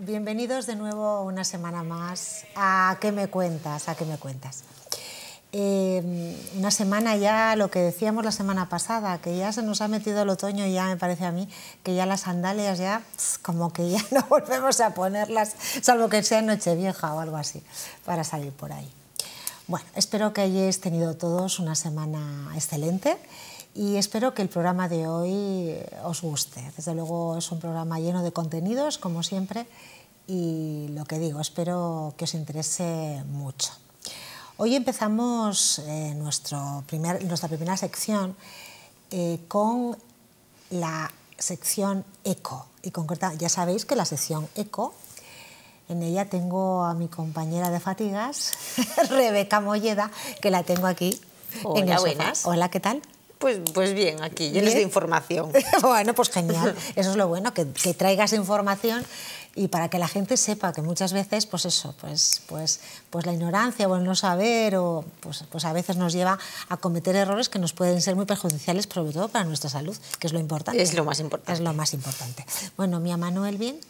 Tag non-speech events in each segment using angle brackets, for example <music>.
bienvenidos de nuevo una semana más a ¿Qué me cuentas? ¿A qué me cuentas? Eh, una semana ya, lo que decíamos la semana pasada, que ya se nos ha metido el otoño y ya me parece a mí que ya las sandalias ya como que ya <laughs> no volvemos a ponerlas, salvo que sea noche vieja o algo así, para salir por ahí. Bueno, espero que hayáis tenido todos una semana excelente y espero que el programa de hoy eh, os guste. Desde luego es un programa lleno de contenidos, como siempre, y lo que digo, espero que os interese mucho. Hoy empezamos eh, nuestro primer, nuestra primera sección eh, con la sección ECO. Y concreta, ya sabéis que la sección ECO, en ella tengo a mi compañera de fatigas, <laughs> Rebeca Molleda, que la tengo aquí. en buenas. Hola, ¿qué tal? Pues, pues, bien, aquí, llenos de información. <laughs> bueno, pues genial. Eso es lo bueno, que, traigas información y para que la gente sepa que muchas veces pues eso pues pues pues la ignorancia o el no saber o pues pues a veces nos lleva a cometer errores que nos pueden ser muy perjudiciales sobre todo para nuestra salud que es lo importante es lo más importante es lo más importante bueno mi Manuel bien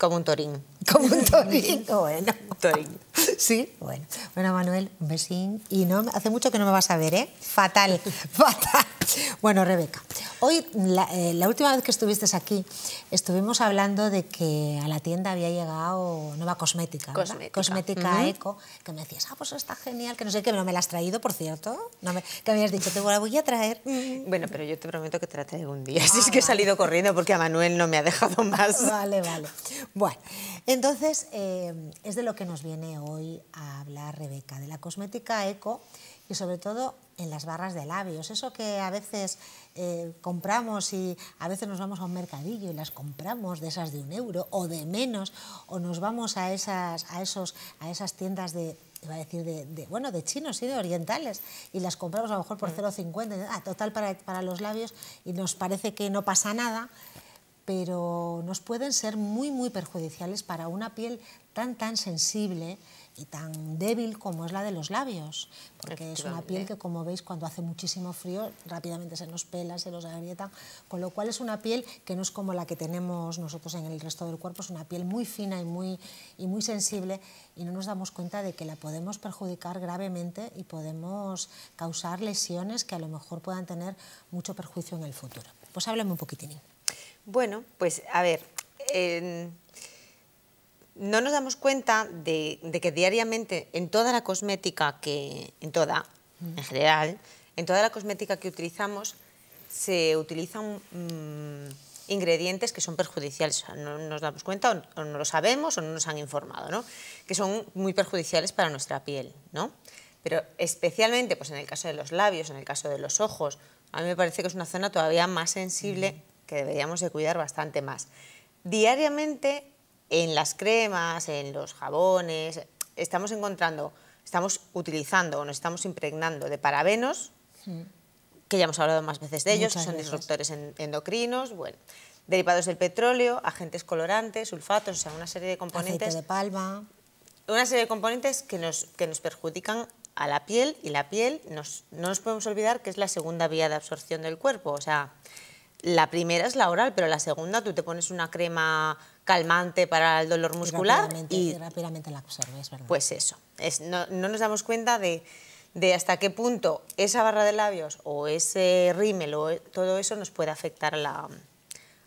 como un torín. <laughs> Como un torín, bueno. Torín. Sí, bueno. Bueno, Manuel, un besín. Y no, hace mucho que no me vas a ver, ¿eh? Fatal, <laughs> fatal. Bueno, Rebeca, hoy, eh, la, última vez que estuviste aquí, estuvimos hablando de que a la tienda había llegado nueva cosmética, Cosmética, eco, que me decías, ah, pues está genial, que no sé qué, no me la has traído, por cierto, no que me habías dicho, te la voy a traer. <laughs> Bueno, pero yo te prometo que te la traigo un día, si ah, es que he salido corriendo porque a Manuel no me ha dejado más. Vale, vale. Bueno, entonces eh, es de lo que nos viene hoy a hablar Rebeca, de la cosmética eco y sobre todo en las barras de labios, eso que a veces eh, compramos y a veces nos vamos a un mercadillo y las compramos de esas de un euro o de menos, o nos vamos a esas, a esos, a esas tiendas de a decir de, bueno, de chinos y de orientales, y las compramos a lo mejor por 0,50, mm. ah, total para, para los labios, y nos parece que no pasa nada, pero nos pueden ser muy, muy perjudiciales para una piel tan, tan sensible y tan débil como es la de los labios, porque es una piel que como veis cuando hace muchísimo frío rápidamente se nos pela, se nos agrieta, con lo cual es una piel que no es como la que tenemos nosotros en el resto del cuerpo, es una piel muy fina y muy, y muy sensible y no nos damos cuenta de que la podemos perjudicar gravemente y podemos causar lesiones que a lo mejor puedan tener mucho perjuicio en el futuro. Pues háblame un poquitín. Bueno, pues a ver, no nos damos cuenta de, que diariamente en toda la cosmética que, en toda, mm. en general, en toda la cosmética que utilizamos se utilizan mm, ingredientes que son perjudiciales, no nos damos cuenta o, no lo sabemos o no nos han informado, ¿no? que son muy perjudiciales para nuestra piel, ¿no? pero especialmente pues, en el caso de los labios, en el caso de los ojos, a mí me parece que es una zona todavía más sensible mm que deberíamos de cuidar bastante más. Diariamente en las cremas, en los jabones, estamos encontrando, estamos utilizando o nos estamos impregnando de parabenos, que ya hemos hablado más veces de ellos, que son disruptores endocrinos, bueno, derivados del petróleo, agentes colorantes, sulfatos, o sea, una serie de componentes... Aceite de palma... Una serie de componentes que nos, que nos perjudican a la piel y la piel, nos, no nos podemos olvidar que es la segunda vía de absorción del cuerpo, o sea, la primera es la oral, pero la segunda tú te pones una crema calmante para el dolor muscular y rápidamente, la absorbes, ¿verdad? Pues eso, no, nos damos cuenta de, hasta qué punto esa barra de labios o ese rímel o e, todo eso nos puede afectar la,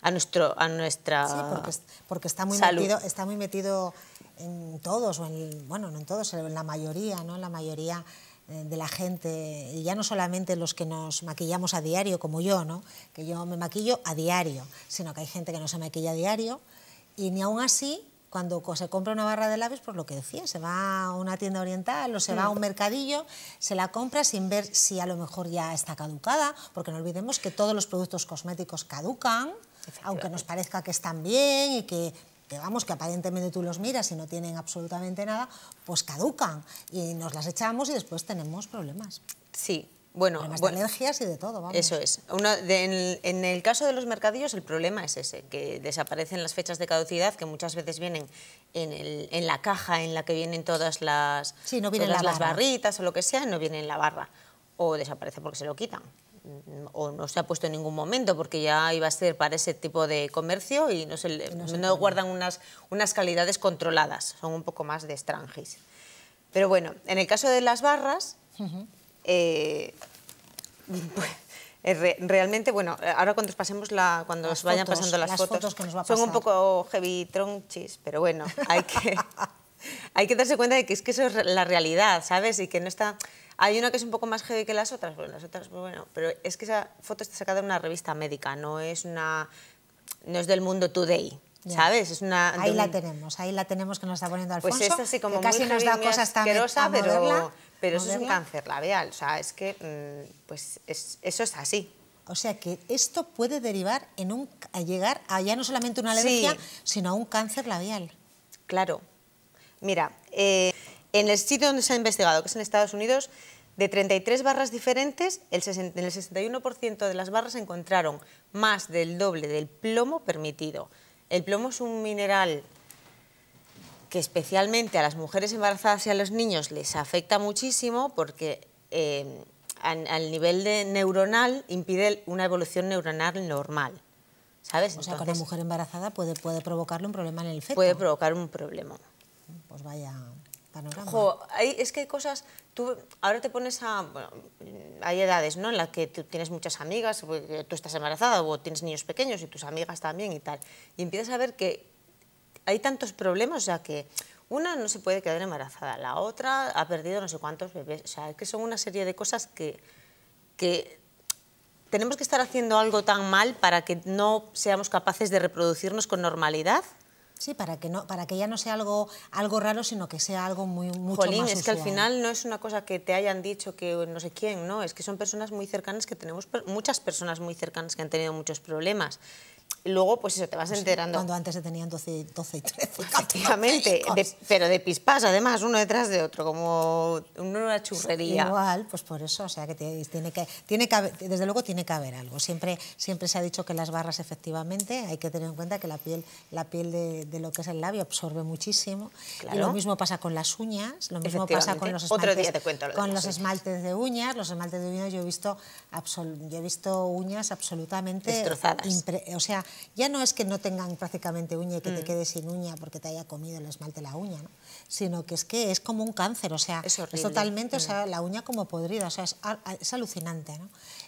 a, nuestro, a nuestra Sí, porque, está, muy metido, está muy metido en todos, o bueno, no en todos, en la mayoría, ¿no? la mayoría eh, de la gente, y ya no solamente los que nos maquillamos a diario, como yo, ¿no? que yo me maquillo a diario, sino que hay gente que no se maquilla a diario, y ni aún así, cuando se compra una barra de labios, por lo que decía, se va a una tienda oriental o se va a un mercadillo, se la compra sin ver si a lo mejor ya está caducada, porque no olvidemos que todos los productos cosméticos caducan, aunque nos parezca que están bien y que que que aparentemente tú los miras y no tienen absolutamente nada, pues caducan y nos las echamos y después tenemos problemas. Sí, bueno, Además alergias y de todo, vamos. Eso es. en, el caso de los mercadillos el problema es ese, que desaparecen las fechas de caducidad que muchas veces vienen en, la caja en la que vienen todas las, las barritas o lo que sea, no vienen en la barra o desaparece porque se lo quitan o no se ha puesto en ningún momento porque ya iba a ser para ese tipo de comercio y no, se, no, guardan unas, unas calidades controladas, son un poco más de estrangis. Pero bueno, en el caso de las barras, eh, <laughs> pues, eh, realmente, bueno, ahora cuando os pasemos la, cuando vayan pasando las, fotos, son un poco heavy tronchis, pero bueno, hay que, <laughs> <laughs> hay que darse cuenta de que es que eso es la realidad, ¿sabes? Y que no está, hay una que es un poco más heavy que las otras, las otras, pues bueno, pero es que esa foto está sacada de una revista médica, no es una, no es del mundo today. ¿Sabes? una, ahí la tenemos, ahí la tenemos que nos está poniendo pues Alfonso. Pues como que casi nos da cosas tan pero, pero eso es un cáncer labial, o sea, es que mm, pues eso es así. O sea que esto puede derivar en un, llegar a ya no solamente una alergia, sino a un cáncer labial. Claro. Mira, eh, en el sitio donde se ha investigado, que es en Estados Unidos, de 33 barras diferentes, el en el 61% de las barras encontraron más del doble del plomo permitido. El plomo es un mineral que especialmente a las mujeres embarazadas y a los niños les afecta muchísimo porque eh, al, nivel neuronal impide una evolución neuronal normal. ¿Sabes? O sea, que una mujer embarazada puede, puede provocarle un problema en el feto. Puede provocar un problema. Pues vaya es que hay cosas, tú ahora te pones a, hay edades ¿no? en las que tú tienes muchas amigas, tú estás embarazada o tienes niños pequeños y tus amigas también y tal, y empiezas a ver que hay tantos problemas, o sea que una no se puede quedar embarazada, la otra ha perdido no sé cuántos bebés, o sea, es que son una serie de cosas que, que tenemos que estar haciendo algo tan mal para que no seamos capaces de reproducirnos con normalidad. Sí, para que, no, para que ya no sea algo, algo raro, sino que sea algo muy mucho es que al final no es una cosa que te hayan dicho que no sé quién, no, es que son personas muy cercanas que tenemos, muchas personas muy cercanas que han tenido muchos problemas luego pues eso te vas pues enterando. Cuando antes se tenían 12, 12 y 13. <laughs> Efectivamente, pero de pispas además, uno detrás de otro, como una churrería. Igual, pues por eso, o sea que tiene que, tiene haber, desde luego tiene que haber algo. Siempre, siempre se ha dicho que las barras efectivamente hay que tener en cuenta que la piel, la piel de, lo que es el labio absorbe muchísimo. Y lo mismo pasa con las uñas, lo mismo pasa con los esmaltes, Otro día te cuento con de los uñas. esmaltes de uñas, los esmaltes de uñas yo he visto, yo he visto uñas absolutamente destrozadas. o sea, ya no es que no tengan prácticamente uña y que te mm. quede sin uña porque te haya comido el esmalte la uña, sino que es que es como un cáncer, o sea, es, totalmente, o mm. sea, la uña como podrida, o sea, es, alucinante.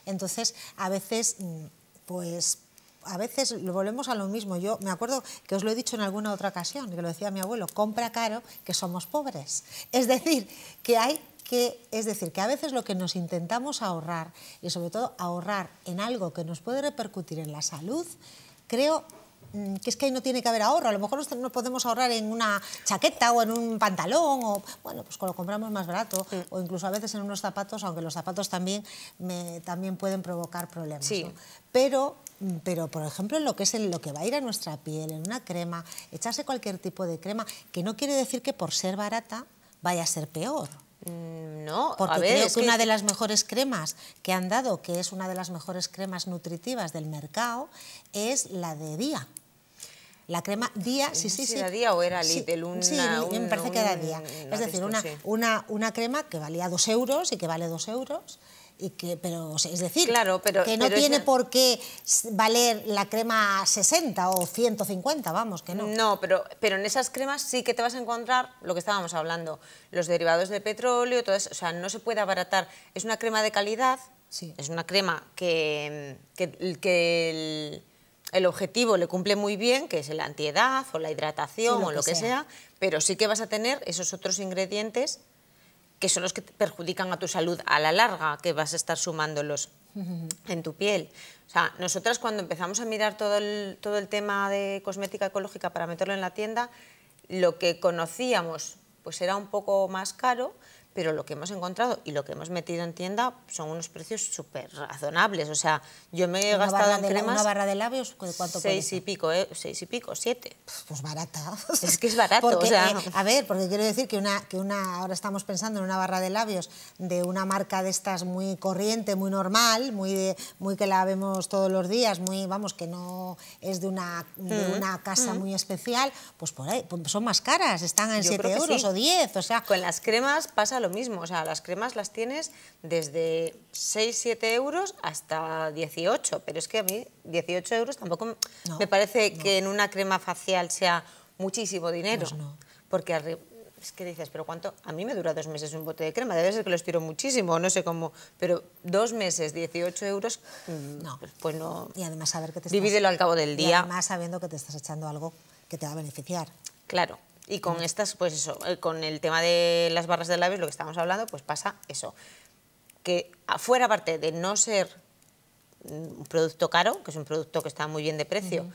Entonces, a veces, mm, pues a veces volvemos a lo mismo. Yo me acuerdo que os lo he dicho en alguna otra ocasión, que lo decía mi abuelo, compra caro que somos pobres. Es decir, que hay que, es decir, que a veces lo que nos intentamos ahorrar, y sobre todo ahorrar en algo que nos puede repercutir en la salud, creo mm, que es que ahí no tiene que haber ahorro. A lo mejor nos podemos ahorrar en una chaqueta o en un pantalón o, bueno, pues lo compramos más barato o incluso a veces en unos zapatos, aunque los zapatos también, me, también pueden provocar problemas. Pero, mm, pero, por ejemplo, lo que es lo que va a ir a nuestra piel, en una crema, echarse cualquier tipo de crema, que no quiere decir que por ser barata vaya a ser peor. Mm, no, porque creo que, una de las mejores cremas que han dado, que es una de las mejores cremas nutritivas del mercado, es la de día. La crema día, sí, sí, sí. ¿Era día o era sí, lunes. sí, me parece que era día. es decir, una, una crema que valía dos euros y que vale dos euros, pero es decir, que no tiene por qué valer la crema 60 o 150, vamos, que no. No, pero, pero en esas cremas sí que te vas a encontrar lo que estábamos hablando, los derivados de petróleo, todo eso, o sea, no se puede abaratar. Es una crema de calidad, sí. es una crema que, que, el, objetivo le cumple muy bien, que es la antiedad o la hidratación o lo que sea, pero sí que vas a tener esos otros ingredientes que son los que perjudican a tu salud a la larga, que vas a estar sumándolos en tu piel. O sea, nosotras cuando empezamos a mirar todo el, todo el tema de cosmética ecológica para meterlo en la tienda, lo que conocíamos pues era un poco más caro, pero lo que hemos encontrado y lo que hemos metido en tienda son unos precios súper razonables. O sea, yo me he gastado en cremas... ¿Una barra de labios cuánto Seis y pico, ¿eh? Seis y pico, siete. Pues barata. <laughs> Es que es barato, eh, a ver, porque quiero decir que una, que una... Ahora estamos pensando en una barra de labios de una marca de estas muy corriente, muy normal, muy, muy que la vemos todos los días, muy, vamos, que no es de una, mm. casa mm. muy especial, pues por ahí, pues son más caras, están en siete euros o diez. o sea... Con las cremas pasa lo lo mismo, o sea, las cremas las tienes desde 6, 7 euros hasta 18, pero es que a mí 18 euros tampoco me parece que en una crema facial sea muchísimo dinero, pues porque es que dices, pero ¿cuánto? A mí me dura dos meses un bote de crema, debe ser que lo estiro muchísimo, no sé cómo, pero dos meses, 18 euros, mm, no. pues no... Y además saber que te estás... Divídelo al cabo del día. Y además sabiendo que te estás echando algo que te va a beneficiar. Claro. Y con estas, pues eso, eh, con el tema de las barras de labios, lo que estamos hablando, pues pasa eso. Que fuera aparte de no ser un producto caro, que es un producto que está muy bien de precio,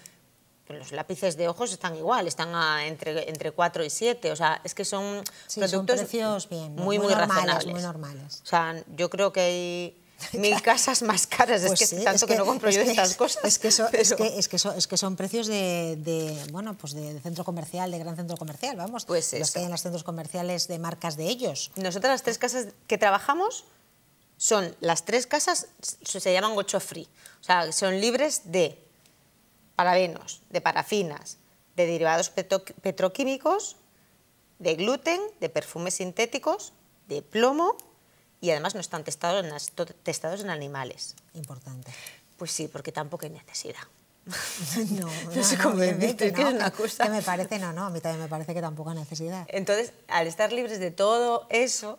los lápices de ojos están igual, están entre, entre 4 y 7, o sea, es que son productos muy, muy, muy normales, Muy normales. O sea, yo creo que hay <laughs> mil casas más caras. es pues que tanto que, no compro yo estas cosas. Es que, es, que, es, que son, precios de, bueno, pues de, centro comercial, de gran centro comercial, vamos. Pues los que hay en los centros comerciales de marcas de ellos. Nosotras las tres casas que trabajamos son las tres casas, se llaman ocho free. O sea, son libres de parabenos, de parafinas, de derivados petroquímicos, de gluten, de perfumes sintéticos, de plomo y además no están testados en, testados en animales. Importante. Pues sí, porque tampoco hay necesidad. <laughs> no, <laughs> no, no sé cómo que es una cosa. me parece, no, no, a mí también me parece que tampoco hay necesidad. Entonces, al estar libres de todo eso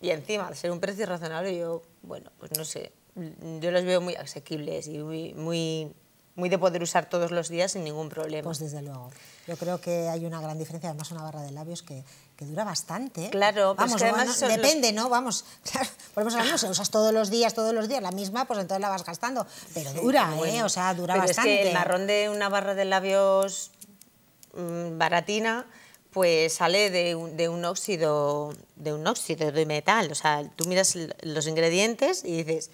y encima al ser un precio razonable, yo, bueno, pues no sé, yo los veo muy asequibles y muy muy de poder usar todos los días sin ningún problema. Pues desde luego. Yo creo que hay una gran diferencia, además una barra de labios que, dura bastante. Claro, vamos, además depende, ¿no? Vamos, <laughs> claro, volvemos a usas todos los días, todos los días la misma, pues entonces la vas gastando, pero dura, ¿eh? O sea, dura bastante. el marrón de una barra de labios mm, baratina pues sale de de un, óxido de un óxido de metal, o sea, tú miras los ingredientes y dices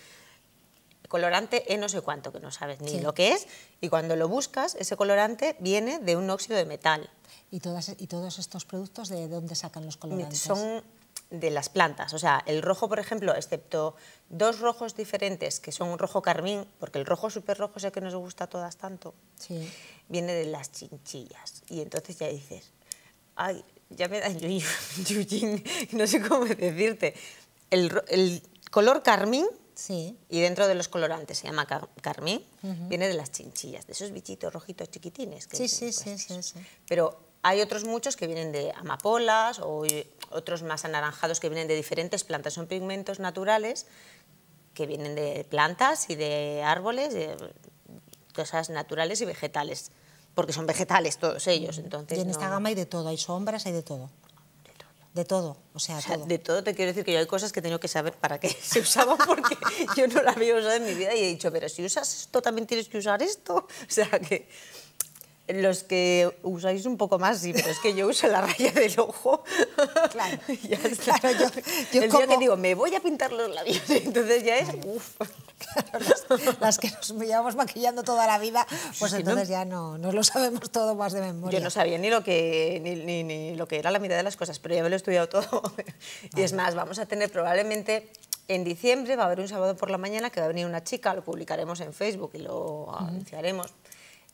colorante E no sé cuánto, que no sabes ni lo que es, y cuando lo buscas, ese colorante viene de un óxido de metal. ¿Y, todas, e-, y todos estos productos de dónde sacan los colorantes? Son de las plantas, o sea, el rojo, por ejemplo, excepto dos rojos diferentes, que son un rojo carmín, porque el rojo súper rojo es que nos gusta a todas tanto, viene de las chinchillas. Y entonces ya dices, ay, ya me da <laughs> no sé cómo decirte. El, el color carmín Sí. Y dentro de los colorantes se llama carmín, viene de las chinchillas, de esos bichitos rojitos chiquitines. Que sí, pues, sí, sí, sí, Pero hay otros muchos que vienen de amapolas o otros más anaranjados que vienen de diferentes plantas. Son pigmentos naturales que vienen de plantas y de árboles, de cosas naturales y vegetales, porque son vegetales todos ellos. Entonces y en esta gama hay de todo, hay sombras, hay de todo. De todo, o sea, De todo te quiero decir que yo hay cosas que tengo que saber para qué se usaban porque <laughs> yo no la había usado en mi vida y he dicho, pero si usas esto también tienes que usar esto. <laughs> O sea que los que usáis un poco más, sí, pero es que yo uso la raya del ojo. <laughs> Claro, <laughs> yo, El día que digo, me voy a pintar los labios, <laughs> entonces ya es... Uf. Claro, las, que nos llevamos maquillando toda la vida, pues, pues entonces ya no, no, lo sabemos todo más de memoria. Yo no sabía ni lo, que, ni, ni, lo que era la mitad de las cosas, pero ya me lo he estudiado todo. Y es más, vamos a tener probablemente en diciembre va a haber un sábado por la mañana que va a venir una chica, lo publicaremos en Facebook y lo anunciaremos.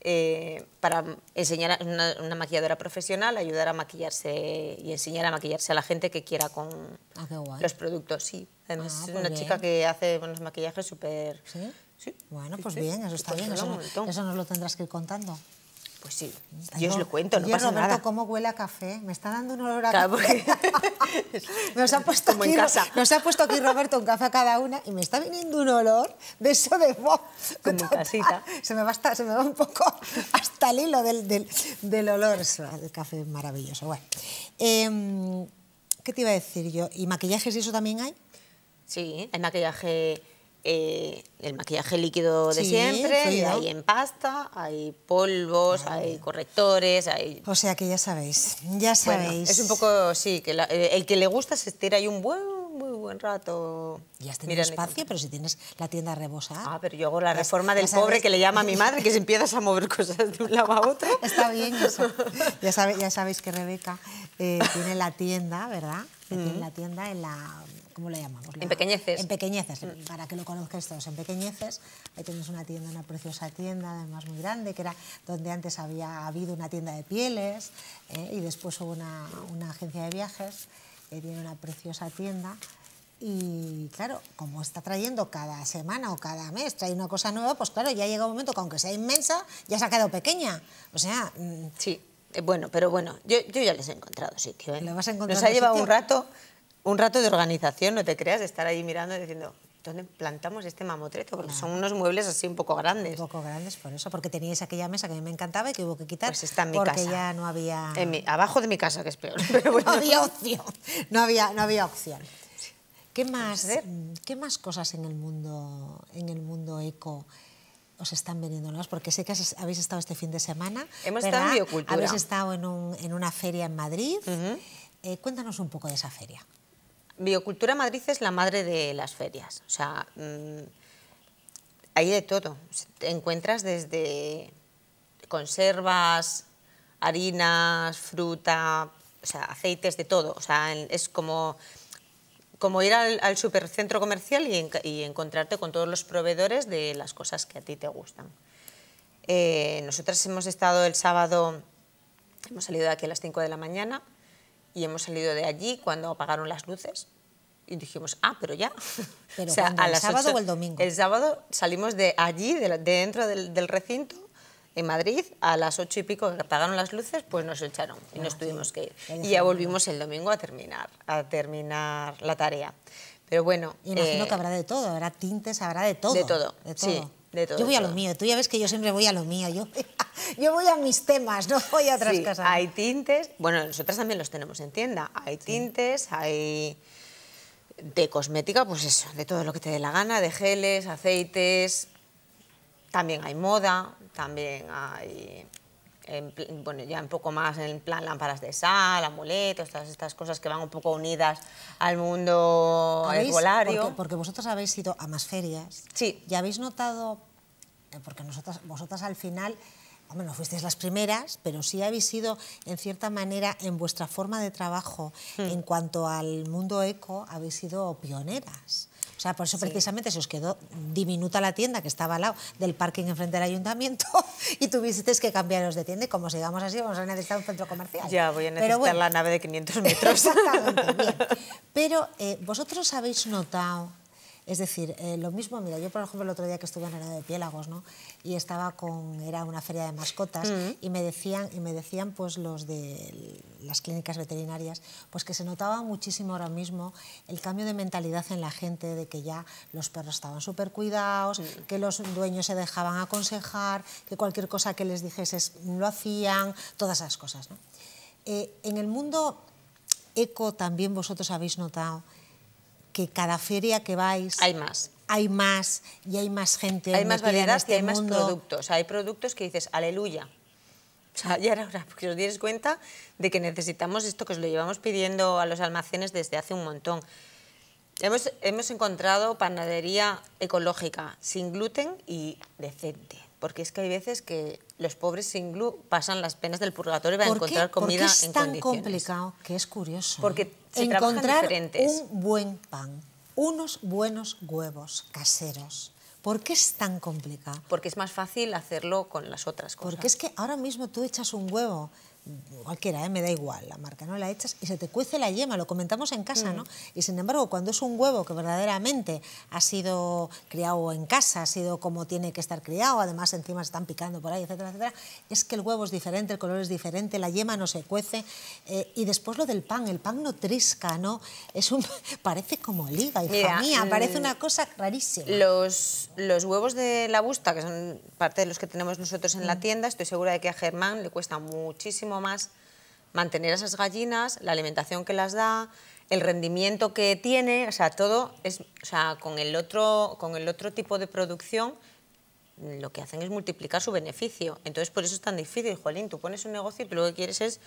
Eh, para enseñar a una, maquilladora profesional, ayudar a maquillarse y enseñar a maquillarse a la gente que quiera con ah, los productos. Sí, ah, pues una chica que hace buenos maquillajes súper... Bueno, pues, pues bien, eso está bien, eso, eso nos lo tendrás que ir contando. Pues sí, yo os lo cuento, no yo, Roberto, cómo huele a café. Me está dando un olor a café. <laughs> nos, ha puesto aquí, en casa. nos ha puesto aquí Roberto un café a cada una y me está viniendo un olor de eso de voz. casita. <laughs> Se me, va se me un poco hasta el hilo del, del, del olor. El café es maravilloso. Bueno, em, ¿qué te iba a decir yo? ¿Y maquillajes y eso también hay? Sí, hay maquillaje eh, el maquillaje líquido de siempre, hay en pasta, hay polvos, hay correctores, hay... O sea que ya sabéis, ya sabéis. es un poco, sí, que eh, el que le gusta se estira ahí un buen muy buen rato. Ya has tenido espacio, pero si tienes la tienda rebosada. Ah, pero yo hago la reforma del pobre que le llama a mi madre, que si empiezas a mover cosas de un lado a otro. <laughs> Está bien eso. <laughs> Ya, ya sabéis que Rebeca eh, tiene la tienda, ¿verdad? en la tienda, en la... ¿Cómo llamamos? en pequeñeces. En pequeñeces, para que lo conozcas todos. En pequeñeces, ahí tenemos una tienda, una preciosa tienda, además muy grande, que era donde antes había habido una tienda de pieles eh, y después hubo una, agencia de viajes, que tiene una preciosa tienda. Y claro, como está trayendo cada semana o cada mes, trae una cosa nueva, pues claro, ya llega un momento que aunque sea inmensa, ya se ha quedado pequeña. O sea, mm, sí. Eh, bueno, pero bueno, yo, ya les he encontrado sitio. ¿eh? Vas a encontrar Nos ha llevado un rato, un rato de organización, no te creas, de estar ahí mirando y diciendo, ¿dónde plantamos este mamotreto? Porque son unos muebles así un poco grandes. Un poco grandes, por eso, porque teníais aquella mesa que a mí me encantaba y que hubo que quitar. Pues está en mi porque ya no había... abajo de mi casa, que es peor. <laughs> no había opción, no había, no había opción. ¿Qué más, mm, ¿Qué más cosas en el mundo, en el mundo eco? os están vendiendo los Porque sé que habéis estado este fin de semana. Hemos estado en biocultura. Habéis estado en, una feria en Madrid. Eh, cuéntanos un poco de esa feria. Biocultura Madrid es la madre de las ferias. O sea, mm, hay de todo. Te encuentras desde conservas, harinas, fruta, o sea, aceites, de todo. O sea, es como como ir al, supercentro comercial y, encontrarte con todos los proveedores de las cosas que a ti te gustan. Eh, nosotras hemos estado el sábado, hemos salido de aquí a las 5 de la mañana y hemos salido de allí cuando apagaron las luces y dijimos, ah, pero ya. <laughs> ¿El sábado o el domingo? El sábado salimos de allí, dentro del recinto, en Madrid a las ocho y pico que apagaron las luces, pues nos echaron y nos ah, tuvimos que ir. Y ya volvimos el domingo a terminar, a terminar la tarea. Pero bueno... Imagino eh, que habrá de todo, habrá tintes, habrá de todo. De todo, de todo. yo voy a lo mío, tú ya ves que yo siempre voy a lo mío, yo, <laughs> yo voy a mis temas, no voy a otras sí, cosas. Hay tintes, bueno, nosotras también los tenemos en tienda, hay tintes, hay de cosmética, pues eso, de todo lo que te dé la gana, de geles, aceites, también hay moda, también hay, bueno, ya un poco más en plan lámparas de sal, amuletos, todas estas cosas que van un poco unidas al mundo herbolario. Porque, porque, vosotros habéis ido a más ferias. Sí. Y habéis notado, eh, porque vosotras al final hombre, no fuisteis las primeras, pero sí habéis sido, en cierta manera, en vuestra forma de trabajo, hmm. en cuanto al mundo eco, habéis sido pioneras. O sea, por eso precisamente se os quedó diminuta la tienda que estaba al lado del parking enfrente del ayuntamiento <laughs> y tuvisteis que cambiaros de tienda y como sigamos así vamos a necesitar un centro comercial. Ya, voy a necesitar la nave de 500 metros. <laughs> Exactamente, bien. <laughs> Pero eh, vosotros habéis notado es decir, eh, lo mismo, mira, yo por ejemplo el otro día que estuve en Arado de Piélagos, ¿no? Y estaba con, era una feria de mascotas mm. y me decían, y me decían pues los de las clínicas veterinarias, pues que se notaba muchísimo ahora mismo el cambio de mentalidad en la gente, de que ya los perros estaban súper cuidados, mm. que los dueños se dejaban aconsejar, que cualquier cosa que les dijese lo hacían, todas esas cosas, ¿no? Eh, en el mundo eco también vosotros habéis notado cada feria que vais... Hay más. Hay más y hay más gente. Hay más variedad este y hay más productos. Hay productos que dices, aleluya. O sea, ya era hora que os dieres cuenta de que necesitamos esto, que os lo llevamos pidiendo a los almacenes desde hace un montón. Hemos, hemos encontrado panadería ecológica, sin gluten y decente. Porque es que hay veces que los pobres sin gluten pasan las penas del purgatorio para encontrar comida es tan complicado? Que es curioso. Porque ¿eh? encontrar un buen pan, unos buenos huevos caseros. ¿Por qué es tan complicado? Porque es más fácil hacerlo con las otras cosas. Porque es que ahora mismo tú echas un huevo cualquiera, ¿eh? me da igual la marca, ¿no? La echas y se te cuece la yema, lo comentamos en casa, mm. ¿no? Y sin embargo, cuando es un huevo que verdaderamente ha sido criado en casa, ha sido como tiene que estar criado, además encima se están picando por ahí, etcétera, etcétera, es que el huevo es diferente, el color es diferente, la yema no se cuece. Eh, y después lo del pan, el pan no trisca, ¿no? Es un, <laughs> parece como liga, hija Mira, mía, parece mm, una cosa rarísima. Los, los huevos de la busta, que son parte de los que tenemos nosotros en la mm. tienda, estoy segura de que a Germán le cuesta muchísimo más mantener a esas gallinas, la alimentación que las da, el rendimiento que tiene, o sea, todo es, o sea, con el otro, con el otro tipo de producción lo que hacen es multiplicar su beneficio. Entonces, por eso es tan difícil, Jolín. Tú pones un negocio y lo que quieres es...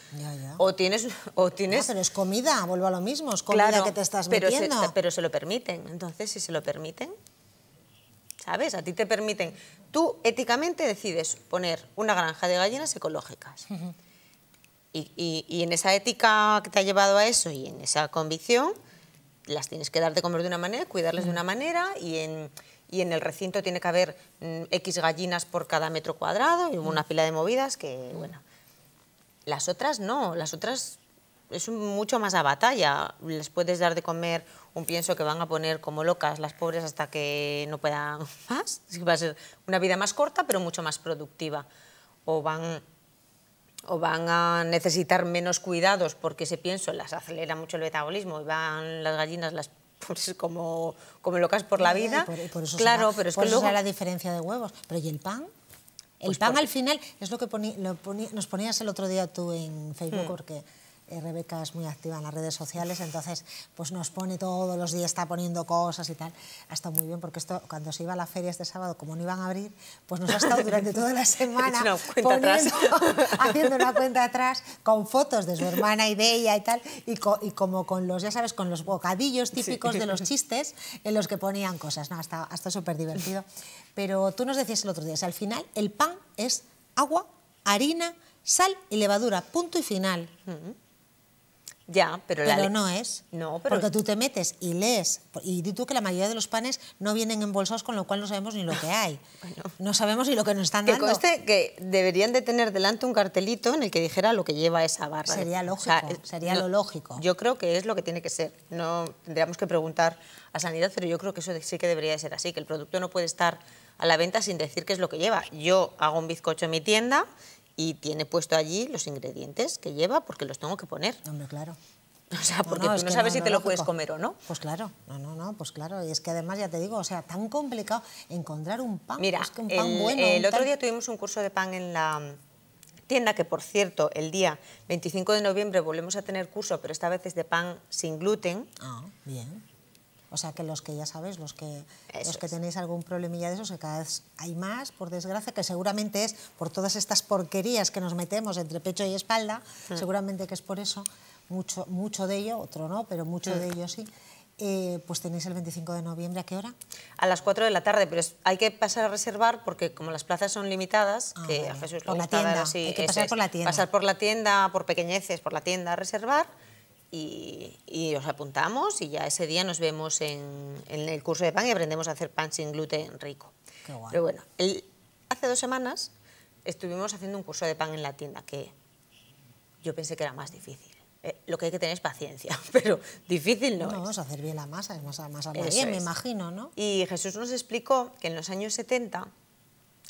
O tienes... O tienes... No, pero es comida, vuelvo a lo mismo, es comida que te estás pero metiendo. pero se lo permiten. Entonces, si se lo permiten, ¿sabes? A ti te permiten... Tú éticamente decides poner una granja de gallinas ecológicas. Y, en esa ética que te ha llevado a eso y en esa convicción, las tienes que dar de comer de una manera, cuidarlas de una mm. manera y en, y en el recinto tiene que haber mm, X gallinas por cada metro cuadrado y una pila mm. de movidas que, bueno, las otras no, las otras es mucho más a batalla. Les puedes dar de comer un pienso que van a poner como locas las pobres hasta que no puedan <laughs> más. Va a ser una vida más corta, pero mucho más productiva. O van o van a necesitar menos cuidados porque se pienso las acelera mucho el metabolismo y van las gallinas las <laughs> como, como locas por la vida. claro, pero es que luego... la diferencia de huevos. Pero ¿y el pan? Pues el pan al final es lo que nos ponías el otro día tú en Facebook, mm. porque eh, Rebeca es muy activa en las redes sociales, entonces pues nos pone todos los días, está poniendo cosas y tal. Ha estado muy bien porque esto cuando se iba a la feria este sábado, como no iban a abrir, pues nos ha estado durante toda la <laughs> semana <laughs> haciendo una cuenta atrás con fotos de su hermana y de ella y tal, y, como con los, ya sabes, con los bocadillos típicos de los <laughs> chistes en los que ponían cosas. No, hasta súper divertido. Pero tú nos decías el otro día, o al final el pan es agua, harina, sal y levadura, punto y final. Ya, pero, no es. No, porque tú te metes y lees y tú que la mayoría de los panes no vienen embolsados con lo cual no sabemos ni lo que hay. <laughs> no sabemos ni lo que nos están dando. que deberían de tener delante un cartelito en el que dijera lo que lleva esa barra. Sería lógico, sería lo lógico. Yo creo que es lo que tiene que ser. No tendríamos que preguntar a sanidad, pero yo creo que eso sí que debería de ser así, que el producto no puede estar a la venta sin decir qué es lo que lleva. Yo hago un bizcocho en mi tienda y tiene puesto allí los ingredientes que lleva porque los tengo que poner. Hombre, claro. <laughs> O sea, porque no, sabes si te lo puedes comer o no. Pues claro, no, no, no, pues claro. Y es que además, ya te digo, o sea, tan complicado encontrar un pan. Mira, un pan el, el otro día tuvimos un curso de pan en la tienda, que por cierto, el día 25 de noviembre volvemos a tener curso, pero esta vez es de pan sin gluten. Ah, bien. O sea que los que ya sabéis, los que, los que tenéis algún problemilla de eso, que cada vez hay más, por desgracia, que seguramente es por todas estas porquerías que nos metemos entre pecho y espalda, mm. seguramente que es por eso, mucho, mucho de ello, otro no, pero mucho mm. de ello sí. Eh, pues tenéis el 25 de noviembre, ¿a qué hora? A las 4 de la tarde, pero hay que pasar a reservar porque como las plazas son limitadas, ah, que a por la tienda. hay que pasar por la tienda. Pasar por la tienda, por pequeñeces, por la tienda a reservar y, y, os apuntamos y ya ese día nos vemos en, el curso de pan y aprendemos a hacer pan sin gluten rico. Pero bueno, hace dos semanas estuvimos haciendo un curso de pan en la tienda que yo pensé que era más difícil. Eh, lo que hay que tener es paciencia, <laughs> pero difícil no, no es. Vamos a hacer bien la masa, es masa, más bien, me imagino, ¿no? Y Jesús nos explicó que en los años 70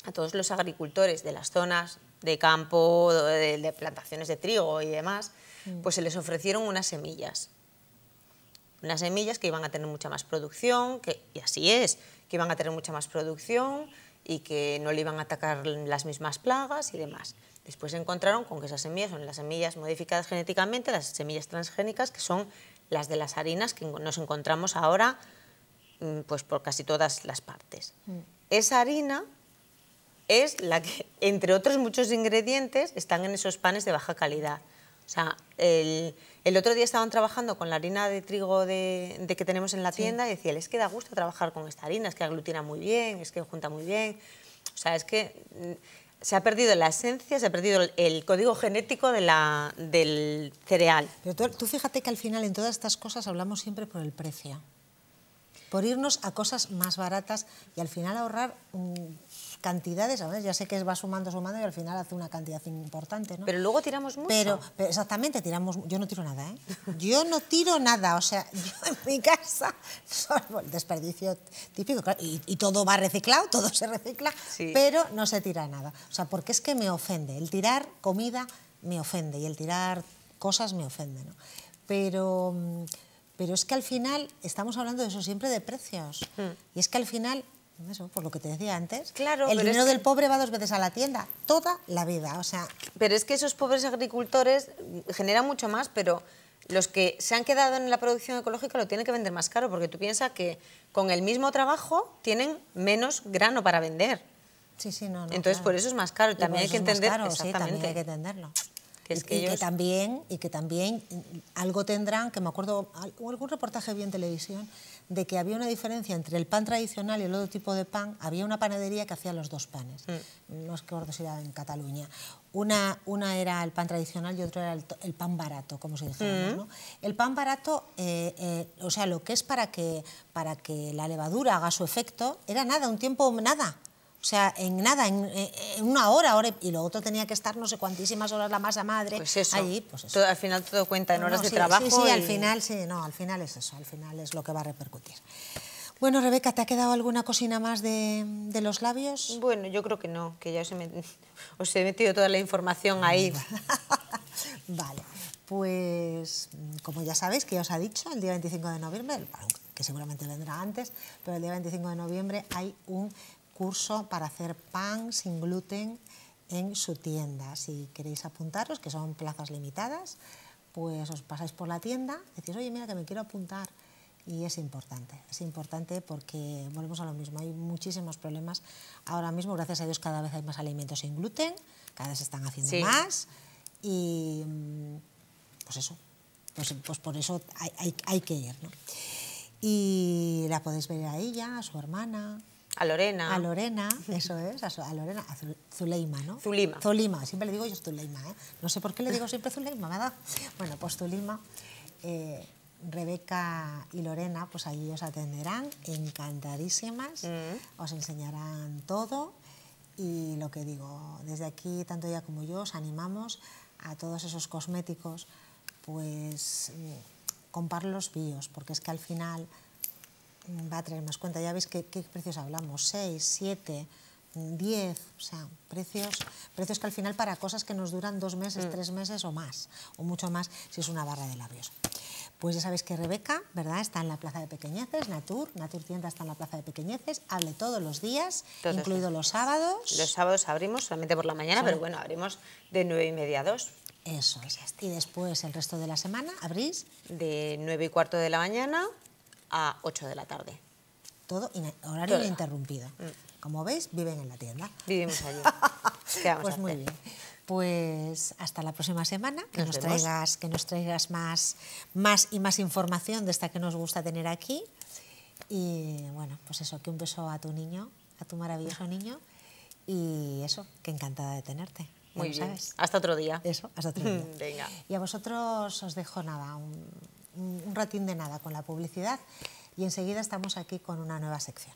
a todos los agricultores de las zonas de campo, de plantaciones de trigo y demás, Mm. pues se les ofrecieron unas semillas. Unas semillas que iban a tener mucha más producción, y así es, que iban a tener mucha más producción y que no le iban a atacar las mismas plagas y demás. Después se encontraron con que esas semillas son las semillas modificadas genéticamente, las semillas transgénicas, que son las de las harinas que nos encontramos ahora mm, pues por casi todas las partes. Mm. Esa harina es la que, <laughs> entre otros muchos ingredientes, están en esos panes de baja calidad. O sea, el, el, otro día estaban trabajando con la harina de trigo de, de que tenemos en la tienda y decía, es que da gusto trabajar con esta harina, es que aglutina muy bien, es que junta muy bien. O sea, es que mm, se ha perdido la esencia, se ha perdido el código genético de la, del cereal. Pero tú, tú, fíjate que al final en todas estas cosas hablamos siempre por el precio, por irnos a cosas más baratas y al final ahorrar un, cantidades, ya sé que va sumando, sumando y al final hace una cantidad importante, ¿no? Pero luego tiramos mucho. Pero, exactamente, tiramos, yo no tiro nada, ¿eh? Yo no tiro nada, o sea, yo en mi casa, solo el desperdicio típico, y, todo va reciclado, todo se recicla, pero no se tira nada. O sea, porque es que me ofende, el tirar comida me ofende y el tirar cosas me ofende, ¿no? Pero... Pero es que al final estamos hablando de eso siempre de precios. Hmm. Y es que al final por lo que te decía antes. el dinero del pobre va dos veces a la tienda, toda la vida. O sea. Pero es que esos pobres agricultores generan mucho más, pero los que se han quedado en la producción ecológica lo tienen que vender más caro, porque tú piensas que con el mismo trabajo tienen menos grano para vender. Sí, sí, no. Entonces por eso es más caro. también hay que hay que entenderlo. Que y, que también, y que también algo tendrán, que me acuerdo, algún reportaje vi en televisión, de que había una diferencia entre el pan tradicional y el otro tipo de pan, había una panadería que hacía los dos panes. Mm. No es que si en Cataluña. Una, una, era el pan tradicional y otra era el, pan barato, como se dice. Mm. El pan barato, eh, eh, o sea, lo que es para que, para que la levadura haga su efecto, era nada, un tiempo nada. O sea, en nada, en, una hora, y lo otro tenía que estar no sé cuantísimas horas la masa madre pues eso, pues al final todo cuenta en horas de trabajo. Sí, sí, al final sí, no, al final es eso, al final es lo que va a repercutir. Bueno, Rebeca, ¿te ha quedado alguna cocina más de, los labios? Bueno, yo creo que no, que ya os he, metido, <laughs> os he metido toda la información ahí. <laughs> vale, pues como ya sabéis que ya os ha dicho, el día 25 de noviembre, que seguramente vendrá antes, pero el día 25 de noviembre hay un curso para hacer pan sin gluten en su tienda. Si queréis apuntaros, que son plazas limitadas, pues os pasáis por la tienda, decís, oye, mira que me quiero apuntar. Y es importante, es importante porque volvemos a lo mismo, hay muchísimos problemas. Ahora mismo, gracias a Dios, cada vez hay más alimentos sin gluten, cada vez se están haciendo más. Y pues eso, pues, pues por eso hay, hay que ir. ¿no? Y la podéis ver a ella, a su hermana, a Lorena. A Lorena, eso es, a Lorena, a Zuleima, ¿no? Zulima. Zulima, siempre le digo yo Zuleima, ¿eh? No sé por qué le digo siempre Zuleima, ¿verdad? Bueno, pues Zulima, eh, Rebeca y Lorena, pues allí os atenderán, encantadísimas, mm. os enseñarán todo y lo que digo, desde aquí, tanto ella como yo, os animamos a todos esos cosméticos, pues eh, compar los vivos, porque es que al final va a tener más cuenta. Ya veis qué, precios hablamos, 6, 7, 10, o sea, precios, precios que al final para cosas que nos duran dos meses, mm. tres meses o más, o mucho más si es una barra de labios. Pues ya sabéis que Rebeca, ¿verdad? Está en la Plaza de Pequeñeces, Natur, Natur Tienda está en la Plaza de Pequeñeces, hable todos los días, incluido los sábados. Los sábados abrimos solamente por la mañana, pero bueno, abrimos de nueve y media a 2. Eso es, y después el resto de la semana abrís. De nueve y cuarto de la mañana a 8 de la tarde. Todo horario ininterrumpido. interrumpido. Mm. Como veis, viven en la tienda. Vivimos allí. <laughs> pues muy bien. Pues hasta la próxima semana, que nos, traigas, que nos traigas más, más y más información de esta que nos gusta tener aquí. Y bueno, pues eso, que un beso a tu niño, a tu maravilloso niño. Y eso, que encantada de tenerte. Muy bien. Hasta otro día. Eso, hasta otro día. <laughs> Venga. Y a vosotros os dejo nada, un ratín de nada con la publicidad y enseguida estamos aquí con una nueva sección.